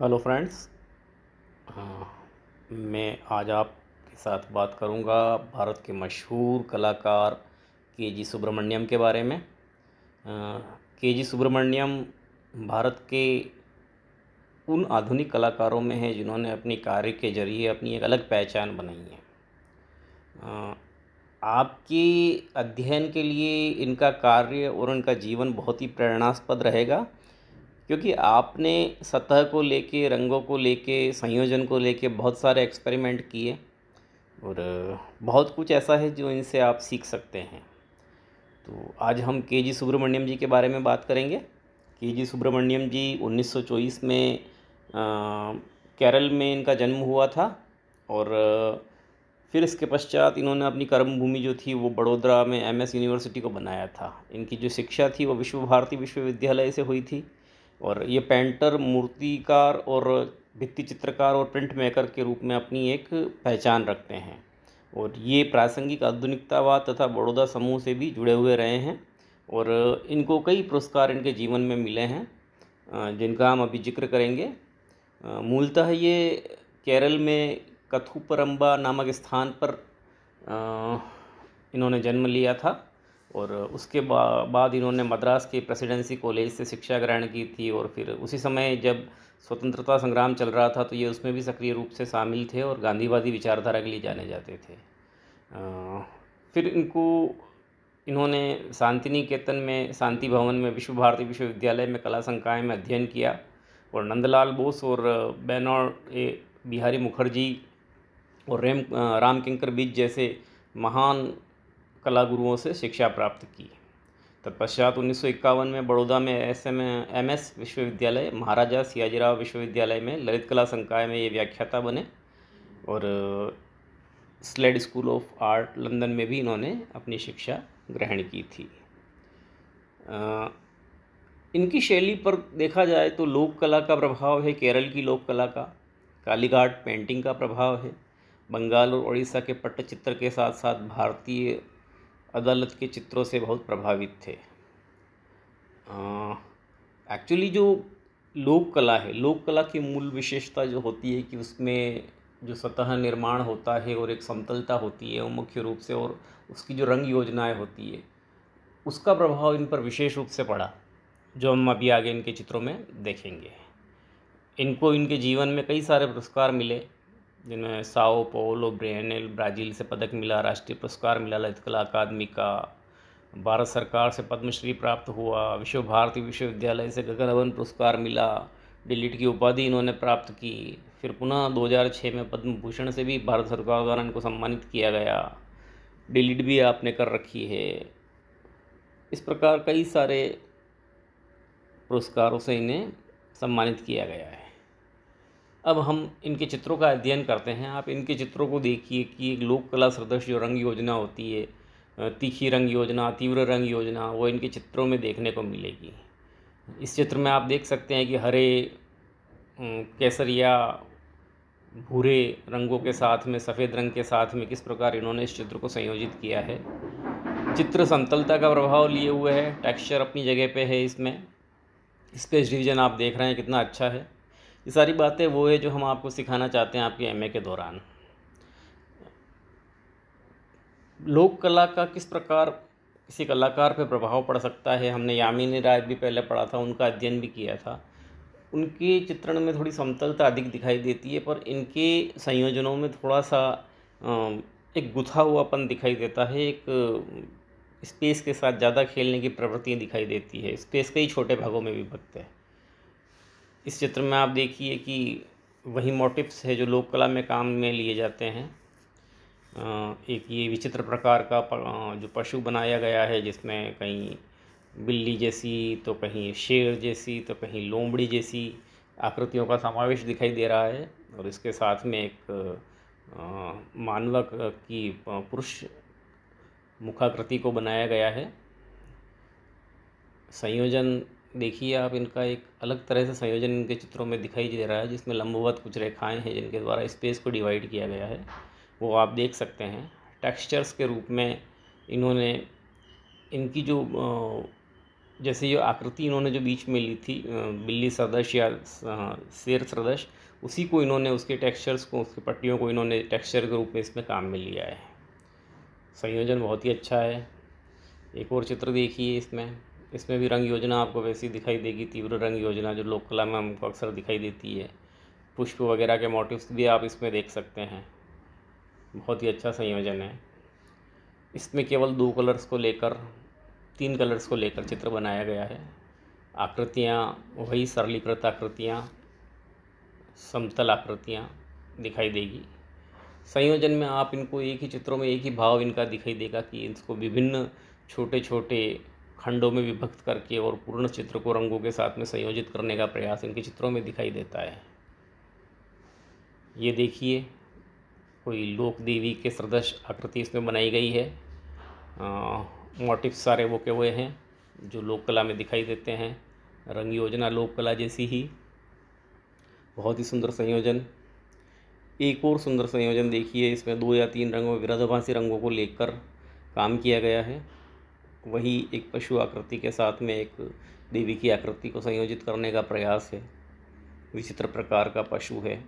hello friends हाँ, मैं आज आपके साथ बात करूंगा भारत के मशहूर कलाकार के जी सुब्रमण्यम के बारे में के जी सुब्रमण्यम भारत के उन आधुनिक कलाकारों में हैं जिन्होंने अपनी कार्य के जरिए अपनी एक अलग पहचान बनाई है आपके अध्ययन के लिए इनका कार्य और इनका जीवन बहुत ही प्रेरणास्पद रहेगा क्योंकि आपने सतह को लेके रंगों को लेके संयोजन को लेके बहुत सारे एक्सपेरिमेंट किए और बहुत कुछ ऐसा है जो इनसे आप सीख सकते हैं तो आज हम के जी सुब्रमण्यम जी के बारे में बात करेंगे के जी सुब्रमण्यम जी 1924 में आ, केरल में इनका जन्म हुआ था और फिर इसके पश्चात इन्होंने अपनी कर्मभूमि जो थी वो बड़ोदरा में एमएस यूनिवर्सिटी को बनाया था इनकी जो शिक्षा थी वो विश्व भारती विश्वविद्यालय से हुई थी और ये पेंटर मूर्तिकार और भित्ति चित्रकार और प्रिंट मेकर के रूप में अपनी एक पहचान रखते हैं और ये प्रासंगिक आधुनिकतावाद तथा बड़ौदा समूह से भी जुड़े हुए रहे हैं और इनको कई पुरस्कार इनके जीवन में मिले हैं जिनका हम अभी जिक्र करेंगे मूलतः ये केरल में कथुपरम्बा नामक स्थान पर इन्होंने जन्म लिया था और उसके बा, बाद इन्होंने मद्रास के प्रेसिडेंसी कॉलेज से शिक्षा ग्रहण की थी और फिर उसी समय जब स्वतंत्रता संग्राम चल रहा था तो ये उसमें भी सक्रिय रूप से शामिल थे और गांधीवादी विचारधारा के लिए जाने जाते थे फिर इनको इन्होंने शांति निकेतन में शांति भवन में विश्व भारती विश्वविद्यालय में कला संकाय में अध्ययन किया और नंदलाल बोस और बैनौर ए बिहारी मुखर्जी और रेम रामकिंकर बीज जैसे महान कला गुरुओं से शिक्षा प्राप्त की तत्पश्चात उन्नीस में बड़ौदा में एस एम एम एस विश्वविद्यालय महाराजा सियाजीराव विश्वविद्यालय में ललित कला संकाय में ये व्याख्याता बने और Slade school of art London में भी इन्होंने अपनी शिक्षा ग्रहण की थी इनकी शैली पर देखा जाए तो लोक कला का प्रभाव है केरल की लोक कला का कालीघाट पेंटिंग का प्रभाव है बंगाल और उड़ीसा के पट्टचित्र के साथ साथ भारतीय अदालत के चित्रों से बहुत प्रभावित थे एक्चुअली जो लोक कला है लोक कला की मूल विशेषता जो होती है कि उसमें जो सतह निर्माण होता है और एक समतलता होती है वो मुख्य रूप से और उसकी जो रंग योजनाएं होती है उसका प्रभाव इन पर विशेष रूप से पड़ा जो हम अभी आगे इनके चित्रों में देखेंगे इनको इनके जीवन में कई सारे पुरस्कार मिले जिनमें साओ पोलो ब्रेनेल ब्राज़ील से पदक मिला राष्ट्रीय पुरस्कार मिला ललित कला अकादमी का भारत सरकार से पद्मश्री प्राप्त हुआ विश्व भारती विश्वविद्यालय से गगन भवन पुरस्कार मिला डिलीट की उपाधि इन्होंने प्राप्त की फिर पुनः 2006 में पद्म भूषण से भी भारत सरकार द्वारा इनको सम्मानित किया गया डिलीट भी आपने कर रखी है इस प्रकार कई सारे पुरस्कारों से इन्हें सम्मानित किया गया है अब हम इनके चित्रों का अध्ययन करते हैं आप इनके चित्रों को देखिए कि एक लोक कला सदृश जो रंग योजना होती है तीखी रंग योजना तीव्र रंग योजना वो इनके चित्रों में देखने को मिलेगी इस चित्र में आप देख सकते हैं कि हरे केसरिया भूरे रंगों के साथ में सफ़ेद रंग के साथ में किस प्रकार इन्होंने इस चित्र को संयोजित किया है चित्र समतलता का प्रभाव लिए हुए है टेक्सचर अपनी जगह पे है इसमें स्पेस डिवीजन आप देख रहे हैं कितना अच्छा है ये सारी बातें वो है जो हम आपको सिखाना चाहते हैं आपके एमए के दौरान लोक कला का किस प्रकार किसी कलाकार पर प्रभाव पड़ सकता है हमने यामिनी राय भी पहले पढ़ा था उनका अध्ययन भी किया था उनके चित्रण में थोड़ी समतलता अधिक दिखाई देती है पर इनके संयोजनों में थोड़ा सा एक गुथा हुआपन दिखाई देता है एक स्पेस के साथ ज़्यादा खेलने की प्रवृत्तियाँ दिखाई देती है स्पेस कई छोटे भागों में विभक्त है इस चित्र में आप देखिए कि वही मोटिव्स है जो लोक कला में काम में लिए जाते हैं एक ये विचित्र प्रकार का जो पशु बनाया गया है जिसमें कहीं बिल्ली जैसी तो कहीं शेर जैसी तो कहीं लोमड़ी जैसी आकृतियों का समावेश दिखाई दे रहा है और इसके साथ में एक मानवक की पुरुष मुखाकृति को बनाया गया है संयोजन देखिए आप इनका एक अलग तरह से संयोजन इनके चित्रों में दिखाई दे रहा है जिसमें लंबवत कुछ रेखाएं हैं जिनके द्वारा स्पेस को डिवाइड किया गया है वो आप देख सकते हैं टेक्सचर्स के रूप में इन्होंने इनकी जो जैसे ये आकृति इन्होंने जो बीच में ली थी बिल्ली सदस्य या शेर सदस्य उसी को इन्होंने उसके टेक्सचर्स को उसकी पट्टियों को इन्होंने टेक्सचर के रूप में इसमें काम में लिया है संयोजन बहुत ही अच्छा है एक और चित्र देखिए इसमें इसमें भी रंग योजना आपको वैसी दिखाई देगी तीव्र रंग योजना जो लोक कला में हमको अक्सर दिखाई देती है पुष्प वगैरह के मोटिव्स भी आप इसमें देख सकते हैं बहुत ही अच्छा संयोजन है इसमें केवल दो कलर्स को लेकर तीन कलर्स को लेकर चित्र बनाया गया है आकृतियाँ वही सरलीकृत आकृतियाँ समतल आकृतियाँ दिखाई देगी संयोजन में आप इनको एक ही चित्रों में एक ही भाव इनका दिखाई देगा कि इसको विभिन्न छोटे छोटे खंडों में विभक्त करके और पूर्ण चित्र को रंगों के साथ में संयोजित करने का प्रयास इनके चित्रों में दिखाई देता है ये देखिए कोई लोक देवी के सदृश आकृति इसमें बनाई गई है मोटिव सारे वो के हुए हैं जो लोक कला में दिखाई देते हैं रंग योजना लोक कला जैसी ही बहुत ही सुंदर संयोजन एक और सुंदर संयोजन देखिए इसमें दो या तीन रंगों विरोधाभासी रंगों को लेकर काम किया गया है वही एक पशु आकृति के साथ में एक देवी की आकृति को संयोजित करने का प्रयास है विचित्र प्रकार का पशु है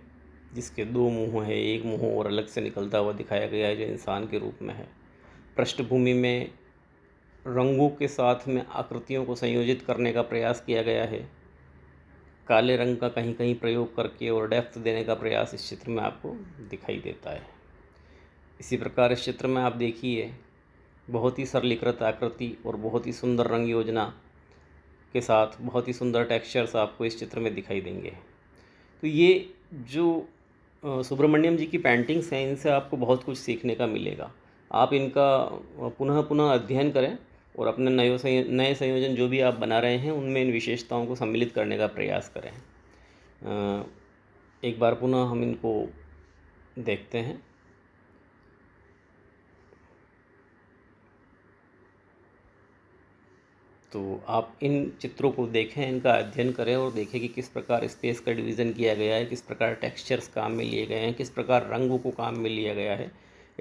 जिसके दो मुंह है एक मुंह और अलग से निकलता हुआ दिखाया गया है जो इंसान के रूप में है पृष्ठभूमि में रंगों के साथ में आकृतियों को संयोजित करने का प्रयास किया गया है काले रंग का कहीं कहीं प्रयोग करके और डेप्थ देने का प्रयास इस चित्र में आपको दिखाई देता है इसी प्रकार इस चित्र में आप देखिए बहुत ही सरलीकृत आकृति और बहुत ही सुंदर रंग योजना के साथ बहुत ही सुंदर टेक्सचर्स आपको इस चित्र में दिखाई देंगे तो ये जो सुब्रमण्यम जी की पेंटिंग्स हैं इनसे आपको बहुत कुछ सीखने का मिलेगा आप इनका पुनः पुनः अध्ययन करें और अपने नए नए संयोजन जो भी आप बना रहे हैं उनमें इन विशेषताओं को सम्मिलित करने का प्रयास करें एक बार पुनः हम इनको देखते हैं तो आप इन चित्रों को देखें इनका अध्ययन करें और देखें कि किस प्रकार स्पेस का डिवीज़न किया गया है किस प्रकार टेक्सचर्स काम में लिए गए हैं किस प्रकार रंगों को काम में लिया गया है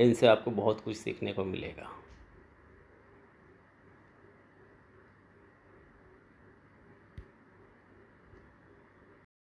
इनसे आपको बहुत कुछ सीखने को मिलेगा